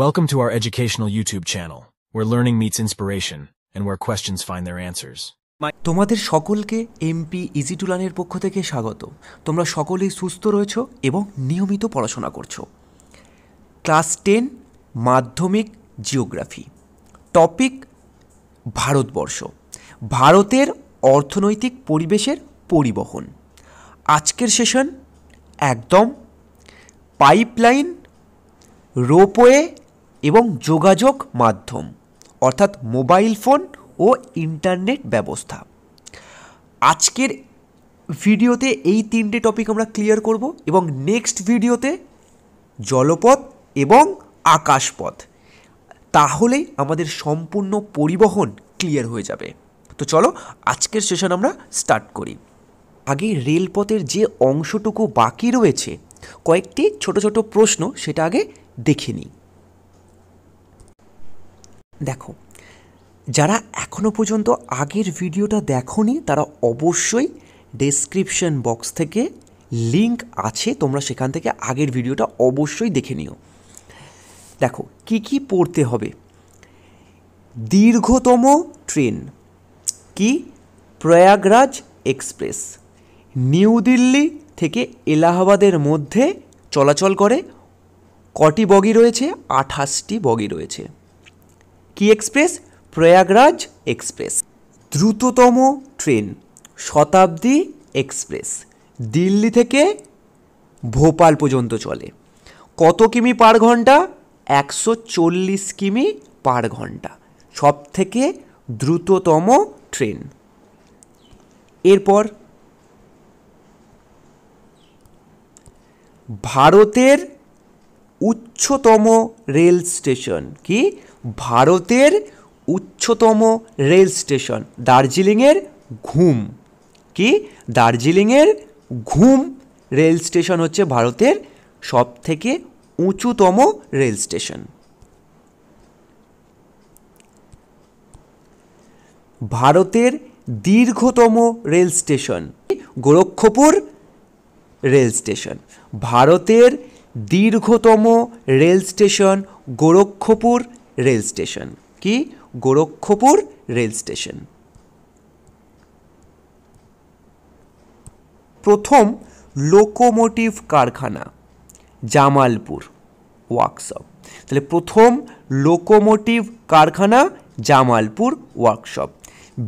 Welcome to our educational YouTube channel, where learning meets inspiration and where questions find their answers. তোমাদের সকলকে MP easy টুলানের পক্ষ থেকে স্বাগত তোমরা সকলেই সুস্থ রয়েছ এবং নিয়মিত পড়াশোনা করছো ক্লাস টেন মাধ্যমিক জিওগ্রাফি টপিক ভারতবর্ষ ভারতের অর্থনৈতিক পরিবেশের পরিবহন আজকের সেশন একদম পাইপলাইন রোপওয়ে এবং যোগাযোগ মাধ্যম অর্থাৎ মোবাইল ফোন ও ইন্টারনেট ব্যবস্থা আজকের ভিডিওতে এই তিনটে টপিক আমরা ক্লিয়ার করব এবং নেক্সট ভিডিওতে জলপথ এবং আকাশপথ তাহলেই আমাদের সম্পূর্ণ পরিবহন ক্লিয়ার হয়ে যাবে তো চলো আজকের সেশন আমরা স্টার্ট করি আগে রেলপথের যে অংশটুকু বাকি রয়েছে কয়েকটি ছোট ছোট প্রশ্ন সেটা আগে দেখে নিই দেখো যারা এখনও পর্যন্ত আগের ভিডিওটা দেখনি তারা অবশ্যই ডেসক্রিপশন বক্স থেকে লিংক আছে তোমরা সেখান থেকে আগের ভিডিওটা অবশ্যই দেখে নিও দেখো কি কি পড়তে হবে দীর্ঘতম ট্রেন কি প্রয়াগরাজ এক্সপ্রেস নিউ দিল্লি থেকে এলাহাবাদের মধ্যে চলাচল করে কটি বগি রয়েছে আঠাশটি বগি রয়েছে কি এক্সপ্রেস প্রয়াগরাজ এক্সপ্রেস দ্রুততম ট্রেন শতাব্দী এক্সপ্রেস দিল্লি থেকে ভোপাল পর্যন্ত চলে কত কিমি পার ঘন্টা একশো চল্লিশ কিমি পার ঘন্টা সব থেকে দ্রুততম ট্রেন এরপর ভারতের উচ্চতম রেল স্টেশন কি ভারতের উচ্চতম রেল স্টেশন দার্জিলিংয়ের ঘুম কি দার্জিলিংয়ের ঘুম রেল স্টেশন হচ্ছে ভারতের সব থেকে উঁচুতম রেল স্টেশন ভারতের দীর্ঘতম rail station Gorakhpur rail station ভারতের দীর্ঘতম rail station Gorakhpur rail station কি গোরক্ষপুর রেল স্টেশন প্রথম লোকোমোটিভ কারখানা জামালপুর ওয়ার্কশপ তাহলে প্রথম লোকোমোটিভ কারখানা জামালপুর ওয়ার্কশপ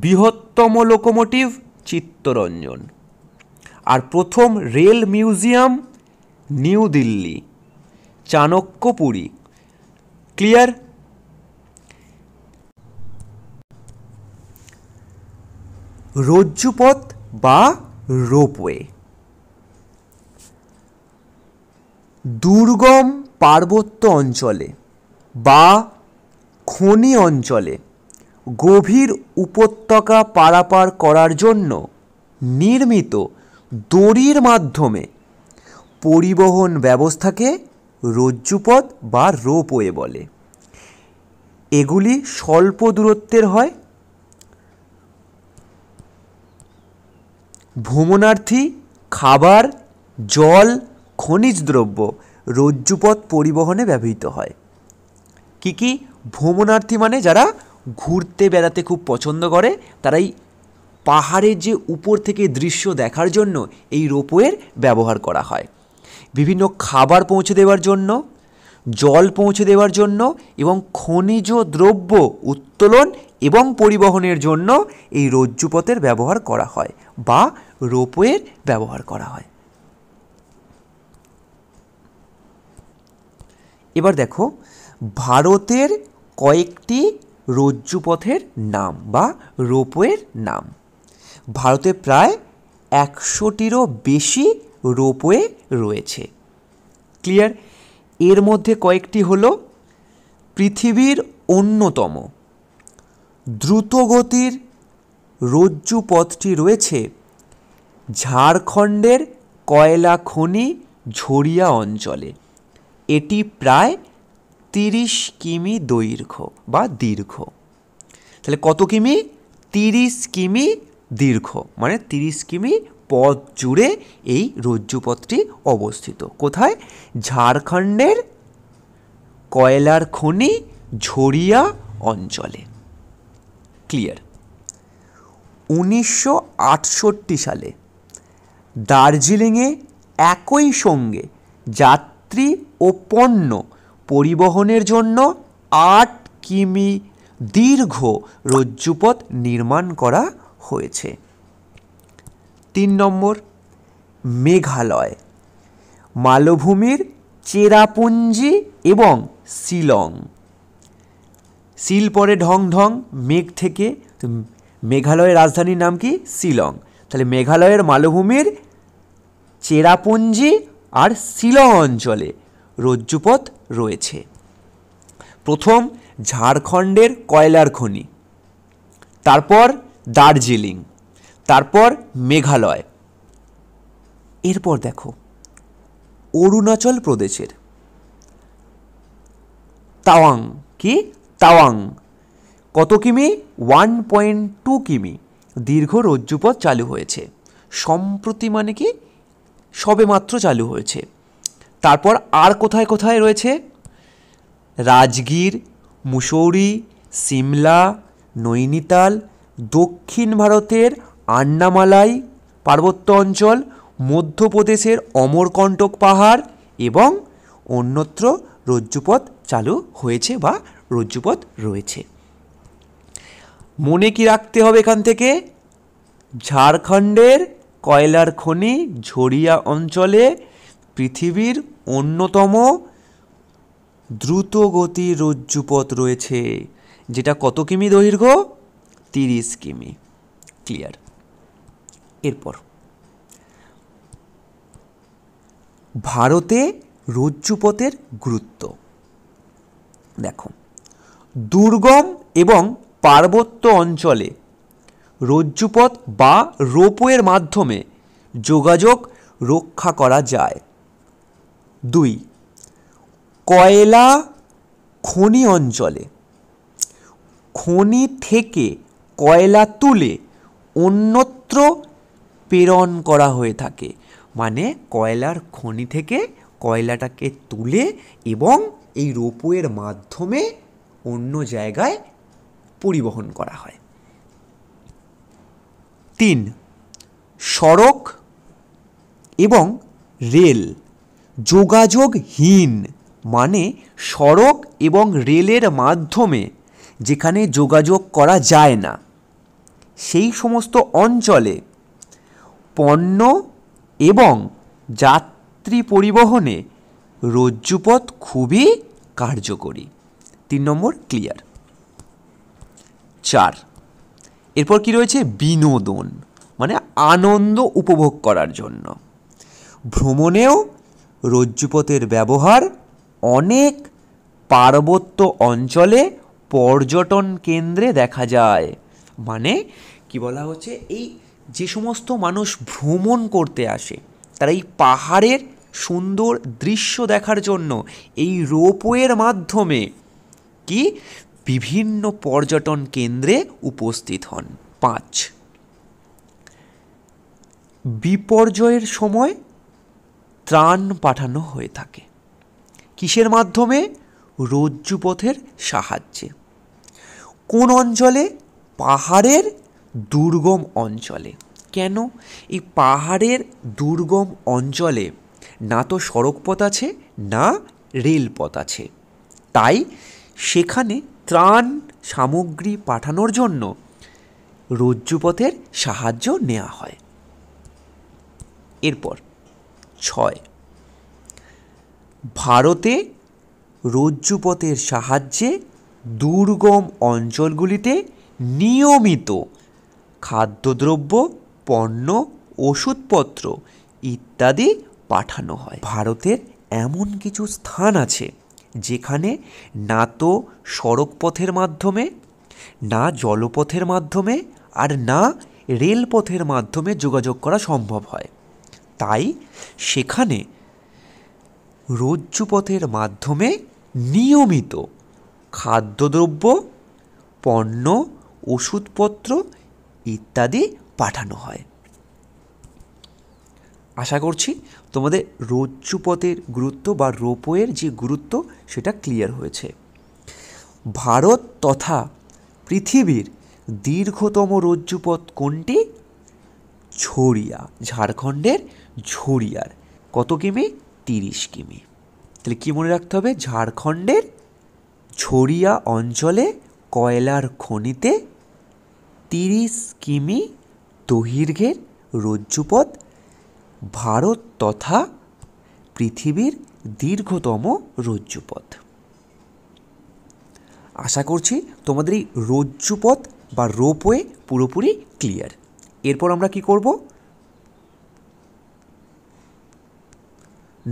বৃহত্তম লোকোমোটিভ চিত্তরঞ্জন আর প্রথম rail museum New Delhi Chanakyapuri clear রজ্জুপথ বা রোপওয়ে দুর্গম পার্বত্য অঞ্চলে বা খনি অঞ্চলে গভীর উপত্যকা পারাপার করার জন্য নির্মিত দড়ির মাধ্যমে পরিবহন ব্যবস্থাকে রজ্জুপথ বা রোপওয়ে বলে এগুলি স্বল্প দূরত্বের হয় ভ্রমণার্থী খাবার জল খনিজ দ্রব্য রজ্জুপথ পরিবহনে ব্যবহৃত হয় কি কি ভ্রমণার্থী মানে যারা ঘুরতে বেড়াতে খুব পছন্দ করে তারাই পাহাড়ের যে উপর থেকে দৃশ্য দেখার জন্য এই রোপওয়ের ব্যবহার করা হয় বিভিন্ন খাবার পৌঁছে দেওয়ার জন্য জল পৌঁছে দেওয়ার জন্য এবং খনিজ দ্রব্য উত্তোলন এবং পরিবহনের জন্য এই রজ্জুপথের ব্যবহার করা হয় বা রোপওয়ের ব্যবহার করা হয় এবার দেখো ভারতের কয়েকটি রজ্জুপথের নাম বা রোপওয়ের নাম ভারতে প্রায় একশোটিরও বেশি রোপওয়ে রয়েছে ক্লিয়ার এর মধ্যে কয়েকটি হল পৃথিবীর অন্যতম দ্রুতগতির রজ্জু পথটি রয়েছে ঝাড়খণ্ডের কয়লা খনি ঝরিয়া অঞ্চলে এটি প্রায় তিরিশ কিমি দৈর্ঘ্য বা দীর্ঘ তাহলে কত কিমি তিরিশ কিমি দীর্ঘ মানে তিরিশ কিমি পথ জুড়ে এই রজ্জুপথটি অবস্থিত কোথায় ঝাড়খণ্ডের কয়লার খনি ঝরিয়া অঞ্চলে ক্লিয়ার উনিশশো সালে দার্জিলিংয়ে একই সঙ্গে যাত্রী ও পণ্য পরিবহনের জন্য আট কিমি দীর্ঘ রজ্জুপথ নির্মাণ করা হয়েছে তিন নম্বর মেঘালয় মালভূমির চেরাপুঞ্জি এবং শিলং শিল পরে ঢং ঢং মেঘ থেকে মেঘালয়ের রাজধানীর নাম কি শিলং তাহলে মেঘালয়ের মালভূমির চেরাপুঞ্জি আর শিলং অঞ্চলে রজ্জুপথ রয়েছে প্রথম ঝাড়খণ্ডের কয়লার খনি তারপর দার্জিলিং তারপর মেঘালয় এরপর দেখো অরুণাচল প্রদেশের তাওয়াং কি তাওয়াং কত কিমি ওয়ান পয়েন্ট টু কিমি দীর্ঘ রজ্জুপথ চালু হয়েছে সম্প্রতি মানে কি সবে মাত্র চালু হয়েছে তারপর আর কোথায় কোথায় রয়েছে রাজগীর মুসৌরি সিমলা নৈনিতাল দক্ষিণ ভারতের আন্নামালাই পার্বত্য অঞ্চল মধ্যপ্রদেশের অমরকণ্টক পাহাড় এবং অন্যত্র রজ্জুপথ চালু হয়েছে বা রজ্জুপথ রয়েছে মনে কি রাখতে হবে এখান থেকে ঝাড়খণ্ডের কয়লার খনি ঝরিয়া অঞ্চলে পৃথিবীর অন্যতম দ্রুতগতি রজ্জুপথ রয়েছে যেটা কত কিমি দৈর্ঘ্য তিরিশ কিমি ক্লিয়ার এরপর ভারতে রজ্জুপথের গুরুত্ব দেখো দুর্গম এবং পার্বত্য অঞ্চলে রজ্জুপথ বা রোপওয়ের মাধ্যমে যোগাযোগ রক্ষা করা যায় দুই কয়লা খনি অঞ্চলে খনি থেকে কয়লা তুলে অন্যত্র প্রেরণ করা হয়ে থাকে মানে কয়লার খনি থেকে কয়লাটাকে তুলে এবং এই রোপওয়ের মাধ্যমে অন্য জায়গায় পরিবহন করা হয় তিন সড়ক এবং রেল যোগাযোগহীন মানে সড়ক এবং রেলের মাধ্যমে যেখানে যোগাযোগ করা যায় না সেই সমস্ত অঞ্চলে পণ্য এবং যাত্রী পরিবহনে রজ্জুপথ খুবই কার্যকরী তিন নম্বর ক্লিয়ার চার এরপর কি রয়েছে বিনোদন মানে আনন্দ উপভোগ করার জন্য ভ্রমণেও রজ্জুপথের ব্যবহার অনেক পার্বত্য অঞ্চলে পর্যটন কেন্দ্রে দেখা যায় মানে কি বলা হচ্ছে এই যে সমস্ত মানুষ ভ্রমণ করতে আসে তারা এই পাহাড়ের সুন্দর দৃশ্য দেখার জন্য এই রোপওয়ের মাধ্যমে কি বিভিন্ন পর্যটন কেন্দ্রে উপস্থিত হন পাঁচ বিপর্যয়ের সময় ত্রাণ পাঠানো হয়ে থাকে কিসের মাধ্যমে রজ্জুপথের সাহায্যে কোন অঞ্চলে পাহাড়ের দুর্গম অঞ্চলে কেন এই পাহাড়ের দুর্গম অঞ্চলে না তো সড়কপথ আছে না রেলপথ আছে তাই সেখানে ত্রাণ সামগ্রী পাঠানোর জন্য রজ্জুপথের সাহায্য নেওয়া হয় এরপর ছয় ভারতে রজ্জুপথের সাহায্যে দুর্গম অঞ্চলগুলিতে নিয়মিত খাদ্যদ্রব্য পণ্য ওষুধপত্র ইত্যাদি পাঠানো হয় ভারতের এমন কিছু স্থান আছে যেখানে না তো সড়কপথের মাধ্যমে না জলপথের মাধ্যমে আর না রেলপথের মাধ্যমে যোগাযোগ করা সম্ভব হয় তাই সেখানে রজ্জুপথের মাধ্যমে নিয়মিত খাদ্যদ্রব্য পণ্য ওষুধপত্র ইত্যাদি পাঠানো হয় আশা করছি তোমাদের রজ্জুপথের গুরুত্ব বা রোপওয়ের যে গুরুত্ব সেটা ক্লিয়ার হয়েছে ভারত তথা পৃথিবীর দীর্ঘতম রজ্জুপথ কোনটি ঝরিয়া ঝাড়খণ্ডের ঝরিয়ার কত কিমি তিরিশ কিমি তাহলে কী মনে রাখতে হবে ঝাড়খণ্ডের ঝরিয়া অঞ্চলে কয়লার খনিতে তিরিশ কিমি দহির্ঘের রজ্জুপথ ভারত তথা পৃথিবীর দীর্ঘতম রজ্জুপথ আশা করছি তোমাদের এই রজ্জুপথ বা রোপওয়ে পুরোপুরি ক্লিয়ার এরপর আমরা কি করব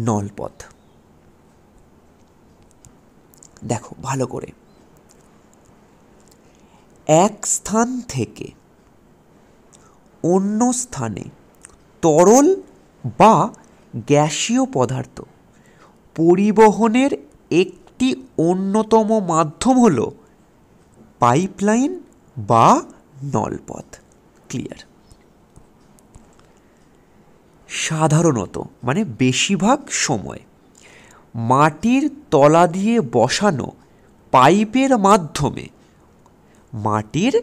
নলপথ দেখো ভালো করে এক স্থান থেকে অন্য স্থানে তরল বা গ্যাসীয় পদার্থ পরিবহনের একটি অন্যতম মাধ্যম হল পাইপলাইন বা নলপথ ক্লিয়ার সাধারণত মানে বেশিরভাগ সময় মাটির তলা দিয়ে বসানো পাইপের মাধ্যমে মাটির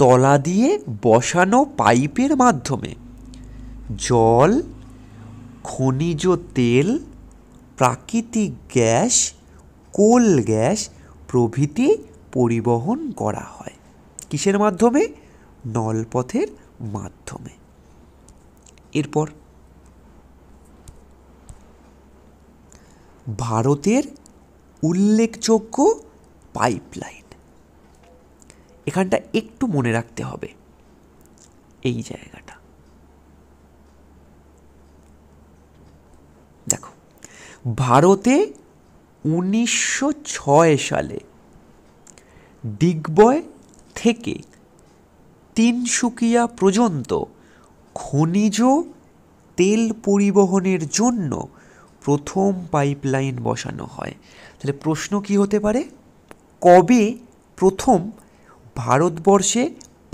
তলা দিয়ে বসানো পাইপের মাধ্যমে জল খনিজ তেল প্রাকৃতিক গ্যাস কোল গ্যাস প্রভৃতি পরিবহন করা হয় কিসের মাধ্যমে নলপথের মাধ্যমে এরপর ভারতের উল্লেখযোগ্য পাইপলাইন এখানটা একটু মনে রাখতে হবে এই জায়গাটা দেখো ভারতে উনিশশো সালে ডিগবয় থেকে তিনসুকিয়া পর্যন্ত খনিজ তেল পরিবহনের জন্য প্রথম পাইপলাইন বসানো হয় তাহলে প্রশ্ন কি হতে পারে কবে প্রথম ভারতবর্ষে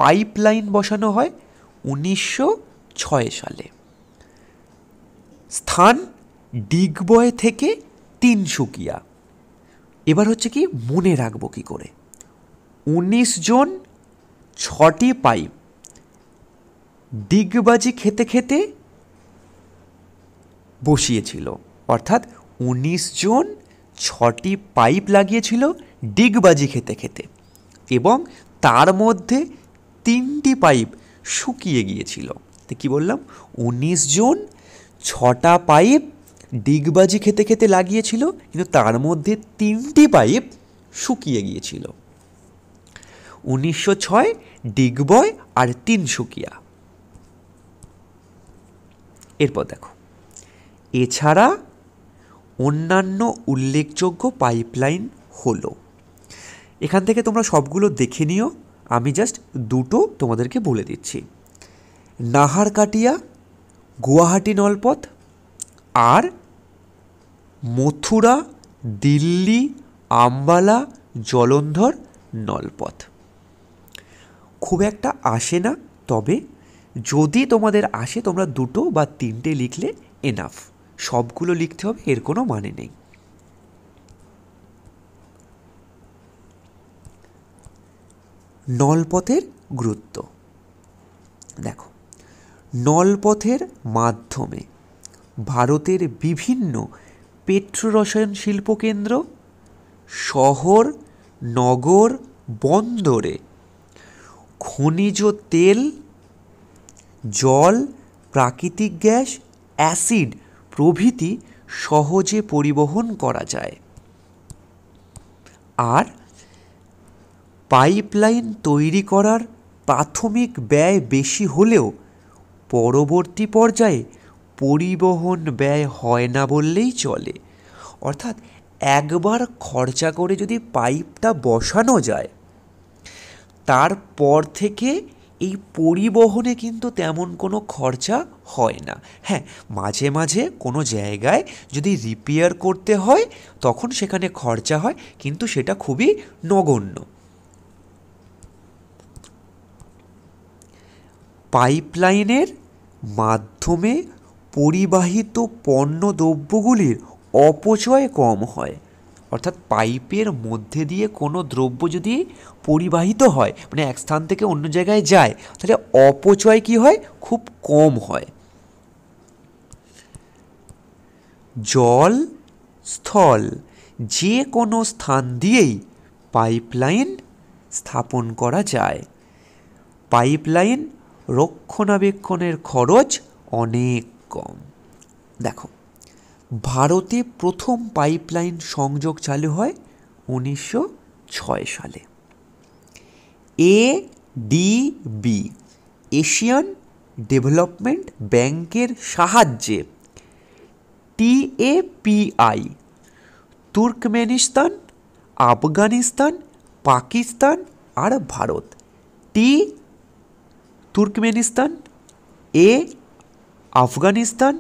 পাইপলাইন বসানো হয় উনিশশো ছয় সালে স্থান ডিগবয় থেকে তিনসুকিয়া এবার হচ্ছে কি মনে রাখবো কি করে উনিশ জন ছটি পাইপ ডিগবাজি খেতে খেতে বসিয়েছিল অর্থাৎ উনিশ জন ছটি পাইপ লাগিয়েছিল ডিগবাজি খেতে খেতে এবং তার মধ্যে তিনটি পাইপ শুকিয়ে গিয়েছিল তো কী বললাম উনিশ জন ছটা পাইপ ডিগবাজি খেতে খেতে লাগিয়েছিল কিন্তু তার মধ্যে তিনটি পাইপ শুকিয়ে গিয়েছিল উনিশশো ছয় ডিগবয় আর শুকিয়া এরপর দেখো এছাড়া অন্যান্য উল্লেখযোগ্য পাইপলাইন হলো এখান থেকে তোমরা সবগুলো দেখে নিও আমি জাস্ট দুটো তোমাদেরকে বলে দিচ্ছি নাহারকাটিয়া গুয়াহাটি নলপথ আর মথুরা দিল্লি আম্বালা জলন্ধর নলপথ খুব একটা আসে না তবে যদি তোমাদের আসে তোমরা দুটো বা তিনটে লিখলে এনাফ সবগুলো লিখতে হবে এর কোনো মানে নেই নলপথের গুরুত্ব দেখো নলপথের মাধ্যমে ভারতের বিভিন্ন পেট্রোরসায়ন শিল্প কেন্দ্র শহর নগর বন্দরে খনিজ তেল জল প্রাকৃতিক গ্যাস অ্যাসিড প্রভৃতি সহজে পরিবহন করা যায় আর পাইপলাইন তৈরি করার প্রাথমিক ব্যয় বেশি হলেও পরবর্তী পর্যায়ে পরিবহন ব্যয় হয় না বললেই চলে অর্থাৎ একবার খরচা করে যদি পাইপটা বসানো যায় তারপর থেকে এই পরিবহনে কিন্তু তেমন কোনো খরচা হয় না হ্যাঁ মাঝে মাঝে কোনো জায়গায় যদি রিপেয়ার করতে হয় তখন সেখানে খরচা হয় কিন্তু সেটা খুবই নগণ্য পাইপলাইনের মাধ্যমে পরিবাহিত পণ্য দ্রব্যগুলির অপচয় কম হয় অর্থাৎ পাইপের মধ্যে দিয়ে কোনো দ্রব্য যদি পরিবাহিত হয় মানে এক স্থান থেকে অন্য জায়গায় যায় তাহলে অপচয় কি হয় খুব কম হয় জল স্থল যে কোনো স্থান দিয়েই পাইপলাইন স্থাপন করা যায় পাইপলাইন রক্ষণাবেক্ষণের খরচ অনেক কম দেখো ভারতে প্রথম পাইপলাইন সংযোগ চালু হয় উনিশশো ছয় সালে A D B Asian development ব্যাংকের সাহায্যে টিএপিআই তুর্কমেনিস্তান আফগানিস্তান পাকিস্তান আর Bharat T Turkmenistan A Afghanistan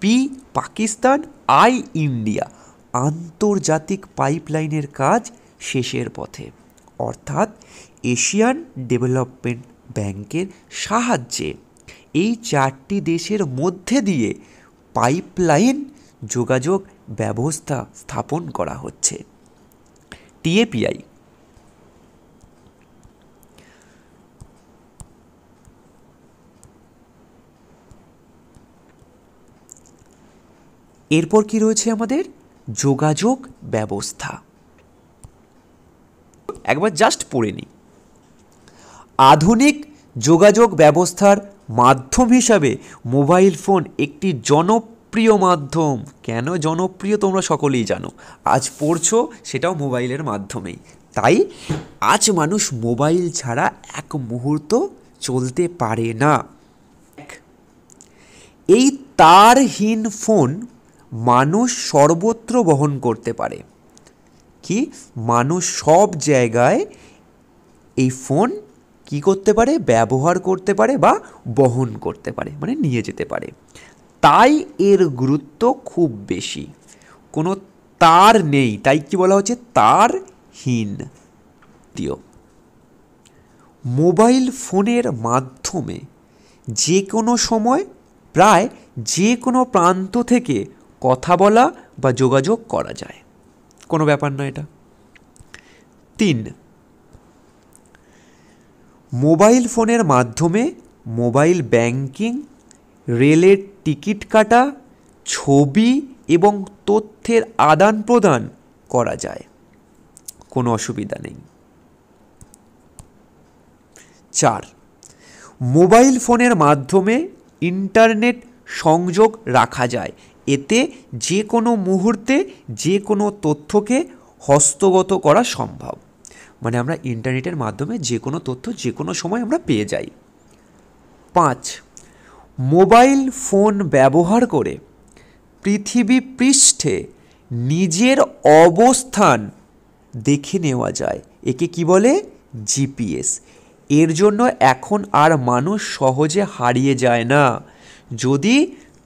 P Pakistan I India আন্তর্জাতিক পাইপলাইনের কাজ শেষের পথে অর্থাৎ এশিয়ান ডেভেলপমেন্ট ব্যাংকের সাহায্যে এই চারটি দেশের মধ্যে দিয়ে পাইপলাইন যোগাযোগ ব্যবস্থা স্থাপন করা হচ্ছে টিএপিআই এরপর কি রয়েছে আমাদের যোগাযোগ ব্যবস্থা একবার জাস্ট পড়ে নিই আধুনিক যোগাযোগ ব্যবস্থার মাধ্যম হিসাবে মোবাইল ফোন একটি জনপ্রিয় মাধ্যম কেন জনপ্রিয় তোমরা সকলেই জানো আজ পড়ছো সেটাও মোবাইলের মাধ্যমেই তাই আজ মানুষ মোবাইল ছাড়া এক মুহূর্ত চলতে পারে না এই তারহীন ফোন মানুষ সর্বত্র বহন করতে পারে কি মানুষ সব জায়গায় এই ফোন কি করতে পারে ব্যবহার করতে পারে বা বহন করতে পারে মানে নিয়ে যেতে পারে তাই এর গুরুত্ব খুব বেশি কোনো তার নেই তাই কি বলা হচ্ছে তারহীন মোবাইল ফোনের মাধ্যমে যে কোনো সময় প্রায় যে কোনো প্রান্ত থেকে কথা বলা বা যোগাযোগ করা যায় কোনো ব্যাপার না এটা তিন মোবাইল ফোনের মাধ্যমে মোবাইল ব্যাংকিং রেলের টিকিট কাটা ছবি এবং তথ্যের আদান প্রদান করা যায় কোনো অসুবিধা নেই চার মোবাইল ফোনের মাধ্যমে ইন্টারনেট সংযোগ রাখা যায় এতে যে কোনো মুহূর্তে যে কোনো তথ্যকে হস্তগত করা সম্ভব মানে আমরা ইন্টারনেটের মাধ্যমে যে কোনো তথ্য যে কোনো সময় আমরা পেয়ে যাই পাঁচ মোবাইল ফোন ব্যবহার করে পৃথিবী পৃষ্ঠে নিজের অবস্থান দেখে নেওয়া যায় একে কি বলে জিপিএস এর জন্য এখন আর মানুষ সহজে হারিয়ে যায় না যদি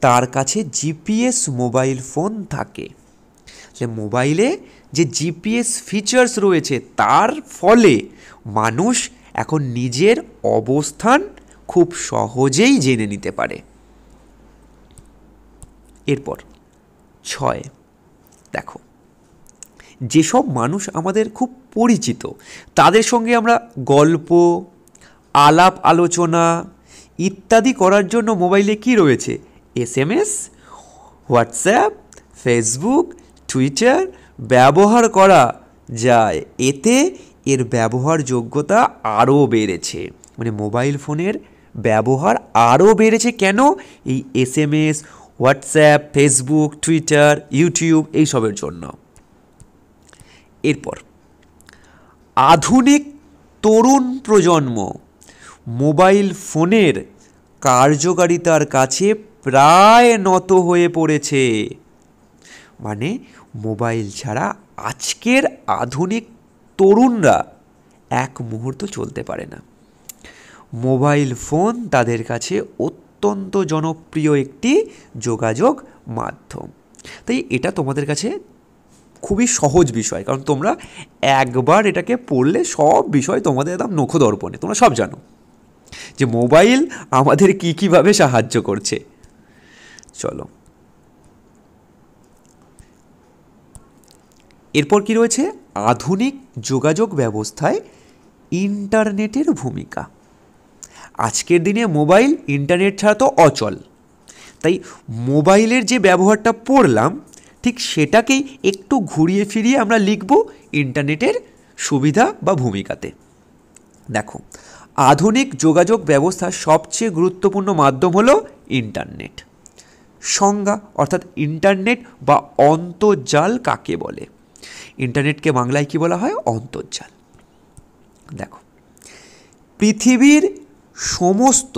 তার কাছে জিপিএস মোবাইল ফোন থাকে যে মোবাইলে যে জিপিএস ফিচার্স রয়েছে তার ফলে মানুষ এখন নিজের অবস্থান খুব সহজেই জেনে নিতে পারে এরপর ছয় দেখো যেসব মানুষ আমাদের খুব পরিচিত তাদের সঙ্গে আমরা গল্প আলাপ আলোচনা ইত্যাদি করার জন্য মোবাইলে কি রয়েছে S M S WhatsApp Facebook Twitter ব্যবহার করা যায় এতে এর ব্যবহারযোগ্যতা আরও বেড়েছে মানে মোবাইল ফোনের ব্যবহার আরও বেড়েছে কেন এই S M S WhatsApp Facebook Twitter YouTube এইসবের জন্য এরপর আধুনিক তরুণ প্রজন্ম মোবাইল ফোনের কার্যকারিতার কাছে প্রায় নত হয়ে পড়েছে মানে মোবাইল ছাড়া আজকের আধুনিক তরুণরা এক মুহূর্ত চলতে পারে না মোবাইল ফোন তাদের কাছে অত্যন্ত জনপ্রিয় একটি যোগাযোগ মাধ্যম তাই এটা তোমাদের কাছে খুবই সহজ বিষয় কারণ তোমরা একবার এটাকে পড়লে সব বিষয় তোমাদের একদম নখদর্পণে তোমরা সব জানো যে মোবাইল আমাদের কী কীভাবে সাহায্য করছে চলো এরপর কি রয়েছে আধুনিক যোগাযোগ ব্যবস্থায় ইন্টারনেটের ভূমিকা আজকের দিনে মোবাইল ইন্টারনেট ছাড়া তো অচল তাই মোবাইলের যে ব্যবহারটা পড়লাম ঠিক সেটাকেই একটু ঘুরিয়ে ফিরিয়ে আমরা লিখব ইন্টারনেটের সুবিধা বা ভূমিকাতে দেখো আধুনিক যোগাযোগ ব্যবস্থার সবচেয়ে গুরুত্বপূর্ণ মাধ্যম হলো ইন্টারনেট সংজ্ঞা অর্থাৎ ইন্টারনেট বা অন্তর্জাল কাকে বলে ইন্টারনেটকে বাংলায় কি বলা হয় অন্তর্জাল দেখো পৃথিবীর সমস্ত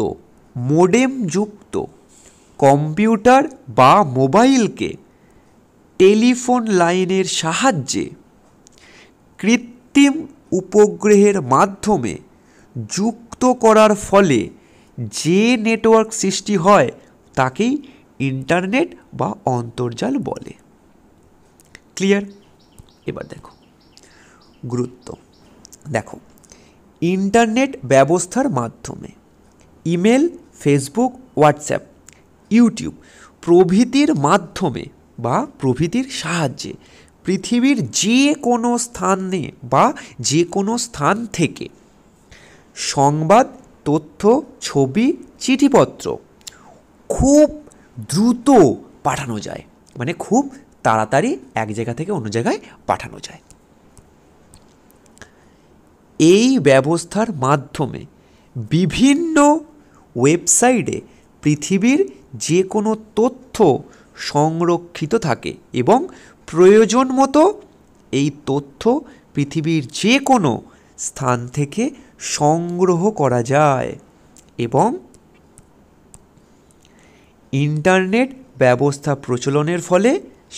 মোডেম যুক্ত কম্পিউটার বা মোবাইলকে টেলিফোন লাইনের সাহায্যে কৃত্রিম উপগ্রহের মাধ্যমে যুক্ত করার ফলে যে নেটওয়ার্ক সৃষ্টি হয় তাকেই ইন্টারনেট বা অন্তর্জাল বলে ক্লিয়ার এবার দেখো গুরুত্ব দেখো ইন্টারনেট ব্যবস্থার মাধ্যমে ইমেল ফেসবুক হোয়াটসঅ্যাপ ইউটিউব প্রভৃতির মাধ্যমে বা প্রভৃতির সাহায্যে পৃথিবীর যে কোনো স্থানে বা যে কোনো স্থান থেকে সংবাদ তথ্য ছবি চিঠিপত্র খুব দ্রুত পাঠানো যায় মানে খুব তাড়াতাড়ি এক জায়গা থেকে অন্য জায়গায় পাঠানো যায় এই ব্যবস্থার মাধ্যমে বিভিন্ন ওয়েবসাইটে পৃথিবীর যে কোনো তথ্য সংরক্ষিত থাকে এবং প্রয়োজন মতো এই তথ্য পৃথিবীর যে কোনো স্থান থেকে সংগ্রহ করা যায় এবং ইন্টারনেট ব্যবস্থা প্রচলনের ফলে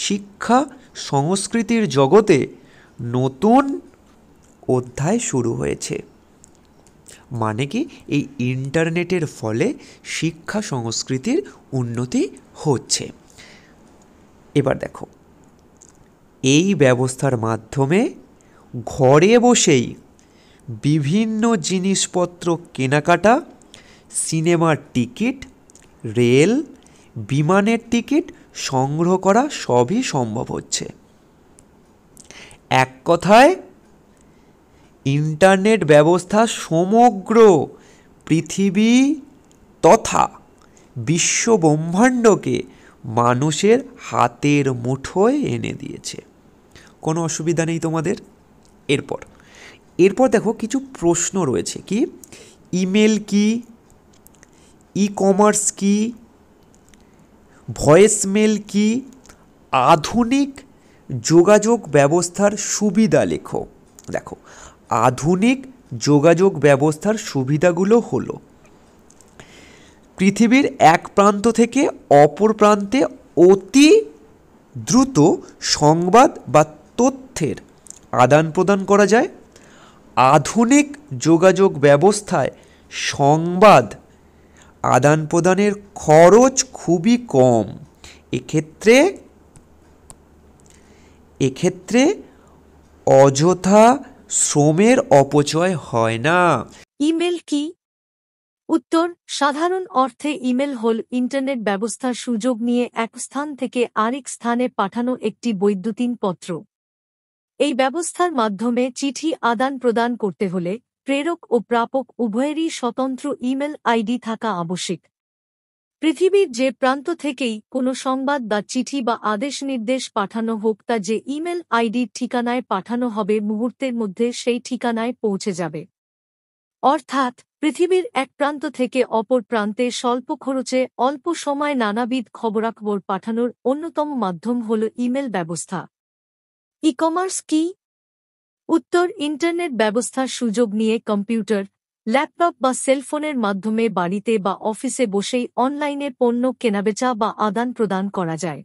শিক্ষা সংস্কৃতির জগতে নতুন অধ্যায় শুরু হয়েছে মানে কি এই ইন্টারনেটের ফলে শিক্ষা সংস্কৃতির উন্নতি হচ্ছে এবার দেখো এই ব্যবস্থার মাধ্যমে ঘরে বসেই বিভিন্ন জিনিসপত্র কেনাকাটা সিনেমার টিকিট রেল বিমানের টিকিট সংগ্রহ করা সবই সম্ভব হচ্ছে এক কথায় ইন্টারনেট ব্যবস্থা সমগ্র পৃথিবী তথা বিশ্ব ব্রহ্মাণ্ডকে মানুষের হাতের মুঠোয় এনে দিয়েছে কোনো অসুবিধা নেই তোমাদের এরপর এরপর দেখো কিছু প্রশ্ন রয়েছে কি ইমেল কি ই কমার্স কী ভয়েসমেল কি আধুনিক যোগাযোগ ব্যবস্থার সুবিধা লেখো দেখো আধুনিক যোগাযোগ ব্যবস্থার সুবিধাগুলো হলো পৃথিবীর এক প্রান্ত থেকে অপর প্রান্তে অতি দ্রুত সংবাদ বা তথ্যের আদান প্রদান করা যায় আধুনিক যোগাযোগ ব্যবস্থায় সংবাদ আদান প্রদানের খরচ খুবই কম এক্ষেত্রে এক্ষেত্রে অযথা শ্রমের অপচয় হয় না ইমেল কি উত্তর সাধারণ অর্থে ইমেল হল ইন্টারনেট ব্যবস্থার সুযোগ নিয়ে এক স্থান থেকে আরেক স্থানে পাঠানো একটি বৈদ্যুতিন পত্র এই ব্যবস্থার মাধ্যমে চিঠি আদান প্রদান করতে হলে প্রেরক ও প্রাপক উভয়েরই স্বতন্ত্র ইমেল আইডি থাকা আবশ্যিক পৃথিবীর যে প্রান্ত থেকেই কোনো সংবাদ বা চিঠি বা আদেশ নির্দেশ পাঠানো হোক তা যে ইমেল আইডির ঠিকানায় পাঠানো হবে মুহূর্তের মধ্যে সেই ঠিকানায় পৌঁছে যাবে অর্থাৎ পৃথিবীর এক প্রান্ত থেকে অপর প্রান্তে স্বল্প খরচে অল্প সময় নানাবিধ খবরাখবর পাঠানোর অন্যতম মাধ্যম হল ইমেল ব্যবস্থা ই কমার্স কি উত্তর ইন্টারনেট ব্যবস্থার সুযোগ নিয়ে কম্পিউটার ল্যাপটপ বা সেলফোনের মাধ্যমে বাড়িতে বা অফিসে বসেই অনলাইনে পণ্য কেনাবেচা বা আদান প্রদান করা যায়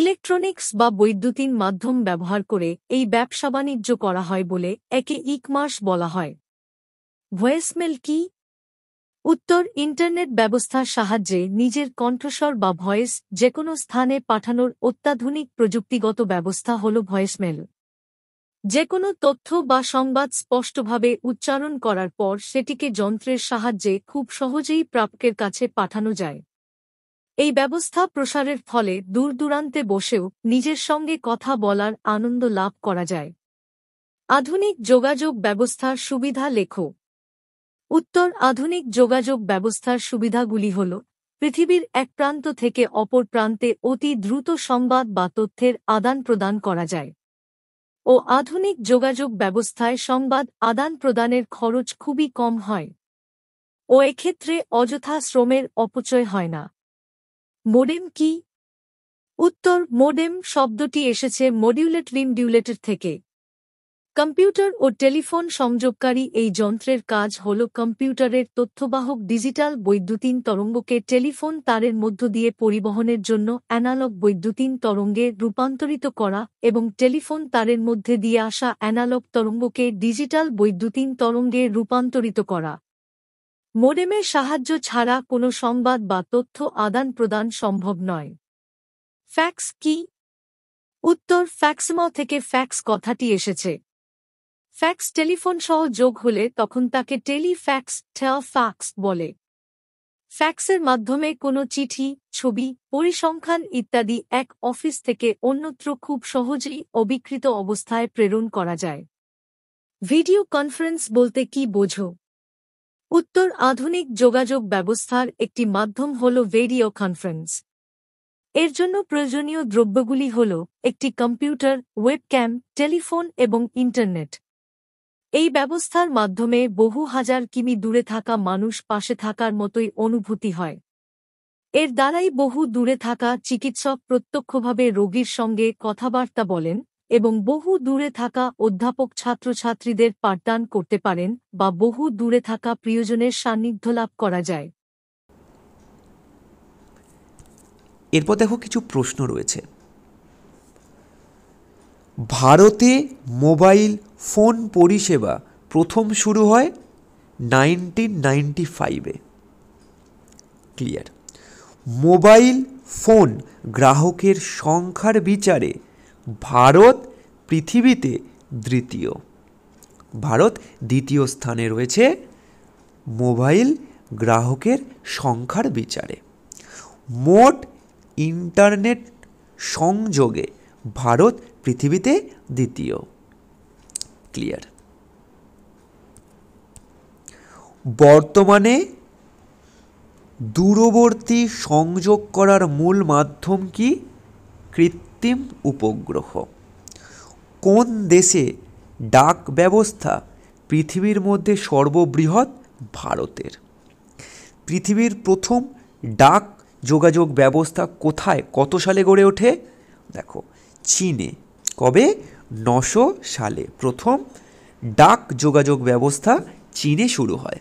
ইলেকট্রনিক্স বা বৈদ্যুতিন মাধ্যম ব্যবহার করে এই ব্যবসা বাণিজ্য করা হয় বলে একে ইকমার্স বলা হয় ভয়েসমেল কি উত্তর ইন্টারনেট ব্যবস্থার সাহায্যে নিজের কণ্ঠস্বর বা ভয়েস যে কোনো স্থানে পাঠানোর অত্যাধুনিক প্রযুক্তিগত ব্যবস্থা হল ভয়েসমেল যে কোনো তথ্য বা সংবাদ স্পষ্টভাবে উচ্চারণ করার পর সেটিকে যন্ত্রের সাহায্যে খুব সহজেই প্রাপকের কাছে পাঠানো যায় এই ব্যবস্থা প্রসারের ফলে দূর দূরান্তে বসেও নিজের সঙ্গে কথা বলার আনন্দ লাভ করা যায় আধুনিক যোগাযোগ ব্যবস্থার সুবিধা লেখ উত্তর আধুনিক যোগাযোগ ব্যবস্থার সুবিধাগুলি হল পৃথিবীর এক প্রান্ত থেকে অপর প্রান্তে অতি দ্রুত সংবাদ বা তথ্যের আদান প্রদান করা যায় ও আধুনিক যোগাযোগ ব্যবস্থায় সংবাদ আদান প্রদানের খরচ খুবই কম হয় ও এক্ষেত্রে অযথা শ্রমের অপচয় হয় না মোডেম কি উত্তর মোডেম শব্দটি এসেছে মডিউলেট রিমডিউলেটের ডিউলেটের থেকে কম্পিউটার ও টেলিফোন সংযোগকারী এই যন্ত্রের কাজ হল কম্পিউটারের তথ্যবাহক ডিজিটাল বৈদ্যুতিন তরঙ্গকে টেলিফোন তারের মধ্য দিয়ে পরিবহনের জন্য অ্যানালগ বৈদ্যুতিন তরঙ্গে রূপান্তরিত করা এবং টেলিফোন তারের মধ্যে দিয়ে আসা অ্যানালগ তরঙ্গকে ডিজিটাল বৈদ্যুতিন তরঙ্গে রূপান্তরিত করা মোডেমের সাহায্য ছাড়া কোনো সংবাদ বা তথ্য আদান প্রদান সম্ভব নয় ফ্যাক্স কি উত্তর ফ্যাক্সিমা থেকে ফ্যাক্স কথাটি এসেছে ফ্যাক্স টেলিফোন সহ যোগ হলে তখন তাকে টেলিফ্যাক্স ফ্যাক্স বলে ফ্যাক্সের মাধ্যমে কোনো চিঠি ছবি পরিসংখ্যান ইত্যাদি এক অফিস থেকে অন্যত্র খুব সহজেই অবিকৃত অবস্থায় প্রেরণ করা যায় ভিডিও কনফারেন্স বলতে কি বোঝো উত্তর আধুনিক যোগাযোগ ব্যবস্থার একটি মাধ্যম হল ভিডিও কনফারেন্স এর জন্য প্রয়োজনীয় দ্রব্যগুলি হল একটি কম্পিউটার ওয়েবক্যাম টেলিফোন এবং ইন্টারনেট এই ব্যবস্থার মাধ্যমে বহু হাজার কিমি দূরে থাকা মানুষ পাশে থাকার মতোই অনুভূতি হয় এর দ্বারাই বহু দূরে থাকা চিকিৎসক প্রত্যক্ষভাবে রোগীর সঙ্গে কথাবার্তা বলেন এবং বহু দূরে থাকা অধ্যাপক ছাত্রছাত্রীদের পাঠদান করতে পারেন বা বহু দূরে থাকা প্রিয়জনের সান্নিধ্য লাভ করা যায় এরপর দেখো কিছু প্রশ্ন রয়েছে ভারতে মোবাইল ফোন পরিষেবা প্রথম শুরু হয় নাইনটিন নাইনটি ফাইভে ক্লিয়ার মোবাইল ফোন গ্রাহকের সংখ্যার বিচারে ভারত পৃথিবীতে দ্বিতীয় ভারত দ্বিতীয় স্থানে রয়েছে মোবাইল গ্রাহকের সংখ্যার বিচারে মোট ইন্টারনেট সংযোগে ভারত পৃথিবীতে দ্বিতীয় ক্লিয়ার বর্তমানে দূরবর্তী সংযোগ করার মূল মাধ্যম কি কৃত্রিম উপগ্রহ কোন দেশে ডাক ব্যবস্থা পৃথিবীর মধ্যে সর্ববৃহৎ ভারতের পৃথিবীর প্রথম ডাক যোগাযোগ ব্যবস্থা কোথায় কত সালে গড়ে ওঠে দেখো চীনে কবে নশো সালে প্রথম ডাক যোগাযোগ ব্যবস্থা চীনে শুরু হয়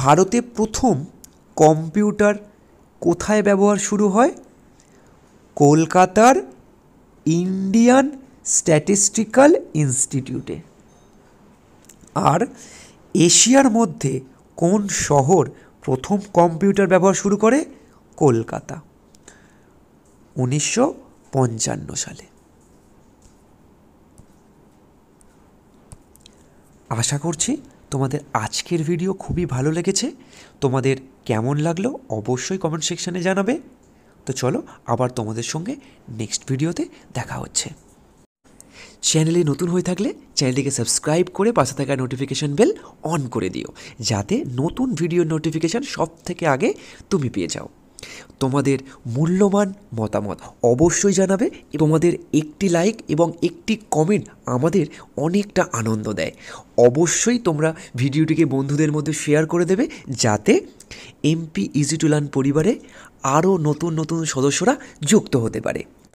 ভারতে প্রথম কম্পিউটার কোথায় ব্যবহার শুরু হয় কলকাতার ইন্ডিয়ান স্ট্যাটিস্টিক্যাল ইনস্টিটিউটে আর এশিয়ার মধ্যে কোন শহর প্রথম কম্পিউটার ব্যবহার শুরু করে কলকাতা উনিশশো পঞ্চান্ন সালে আশা করছি তোমাদের আজকের ভিডিও খুবই ভালো লেগেছে তোমাদের কেমন লাগলো অবশ্যই কমেন্ট সেকশানে জানাবে তো চলো আবার তোমাদের সঙ্গে নেক্সট ভিডিওতে দেখা হচ্ছে চ্যানেলে নতুন হয়ে থাকলে চ্যানেলটিকে সাবস্ক্রাইব করে পাশে থাকা নোটিফিকেশান বেল অন করে দিও যাতে নতুন ভিডিও নোটিফিকেশান সব থেকে আগে তুমি পেয়ে যাও তোমাদের মূল্যবান মতামত অবশ্যই জানাবে তোমাদের একটি লাইক এবং একটি কমেন্ট আমাদের অনেকটা আনন্দ দেয় অবশ্যই তোমরা ভিডিওটিকে বন্ধুদের মধ্যে শেয়ার করে দেবে যাতে এমপি ইজি টু লার্ন পরিবারে আরও নতুন নতুন সদস্যরা যুক্ত হতে পারে